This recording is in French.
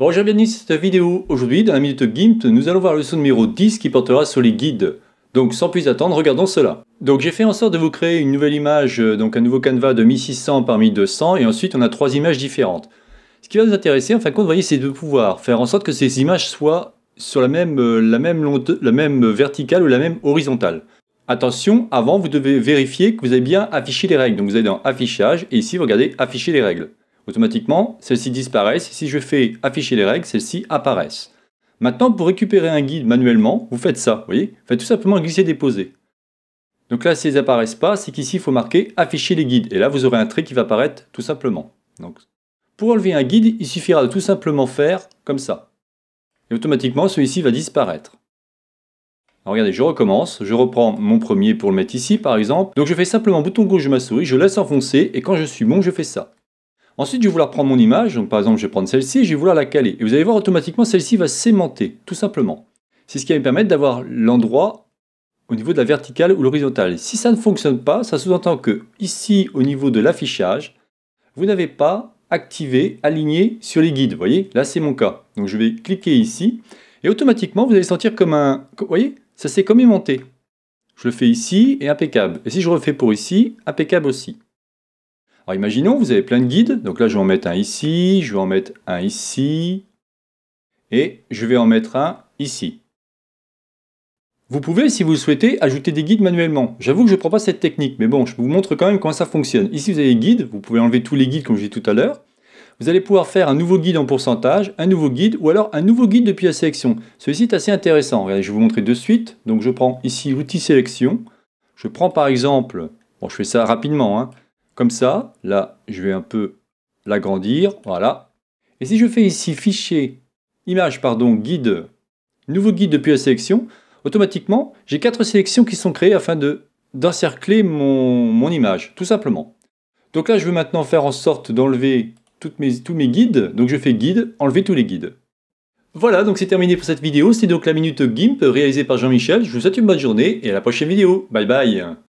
Bonjour et bienvenue dans cette vidéo. Aujourd'hui, dans la Minute GIMP, nous allons voir le son numéro 10 qui portera sur les guides. Donc sans plus attendre, regardons cela. Donc j'ai fait en sorte de vous créer une nouvelle image, euh, donc un nouveau canevas de 1600 par 1200 et ensuite on a trois images différentes. Ce qui va nous intéresser en fin de compte, voyez, c'est de pouvoir faire en sorte que ces images soient sur même, euh, la même verticale ou la même horizontale. Attention, avant vous devez vérifier que vous avez bien affiché les règles. Donc vous allez dans affichage et ici vous regardez afficher les règles. Automatiquement, celles-ci disparaissent. si je fais afficher les règles, celles-ci apparaissent. Maintenant, pour récupérer un guide manuellement, vous faites ça, vous voyez Vous faites tout simplement glisser-déposer. Donc là, si elles n'apparaissent pas, c'est qu'ici, il faut marquer afficher les guides. Et là, vous aurez un trait qui va apparaître tout simplement. Donc, pour enlever un guide, il suffira de tout simplement faire comme ça. Et automatiquement, celui-ci va disparaître. Alors regardez, je recommence, je reprends mon premier pour le mettre ici par exemple. Donc je fais simplement bouton gauche de ma souris, je laisse enfoncer et quand je suis bon, je fais ça. Ensuite, je vais vouloir prendre mon image, donc par exemple, je vais prendre celle-ci, je vais vouloir la caler. Et vous allez voir, automatiquement, celle-ci va s'aimanter, tout simplement. C'est ce qui va me permettre d'avoir l'endroit au niveau de la verticale ou l'horizontale. Si ça ne fonctionne pas, ça sous-entend que ici, au niveau de l'affichage, vous n'avez pas activé, aligné sur les guides. Vous voyez, là c'est mon cas. Donc je vais cliquer ici et automatiquement vous allez sentir comme un... Vous voyez, ça s'est comme aimanté. Je le fais ici et impeccable. Et si je refais pour ici, impeccable aussi. Alors imaginons, vous avez plein de guides. Donc là, je vais en mettre un ici, je vais en mettre un ici, et je vais en mettre un ici. Vous pouvez, si vous le souhaitez, ajouter des guides manuellement. J'avoue que je ne prends pas cette technique, mais bon, je vous montre quand même comment ça fonctionne. Ici, vous avez les guides, vous pouvez enlever tous les guides comme je l'ai tout à l'heure. Vous allez pouvoir faire un nouveau guide en pourcentage, un nouveau guide, ou alors un nouveau guide depuis la sélection. Celui-ci est assez intéressant. Regardez, je vais vous montrer de suite. Donc je prends ici l'outil sélection. Je prends par exemple, bon je fais ça rapidement, hein, comme ça. Là, je vais un peu l'agrandir, voilà. Et si je fais ici fichier, image, pardon, guide, nouveau guide depuis la sélection, automatiquement, j'ai quatre sélections qui sont créées afin d'encercler de, mon, mon image, tout simplement. Donc là, je veux maintenant faire en sorte d'enlever tous mes guides. Donc je fais guide, enlever tous les guides. Voilà, donc c'est terminé pour cette vidéo. C'est donc la Minute Gimp réalisée par Jean-Michel. Je vous souhaite une bonne journée et à la prochaine vidéo. Bye bye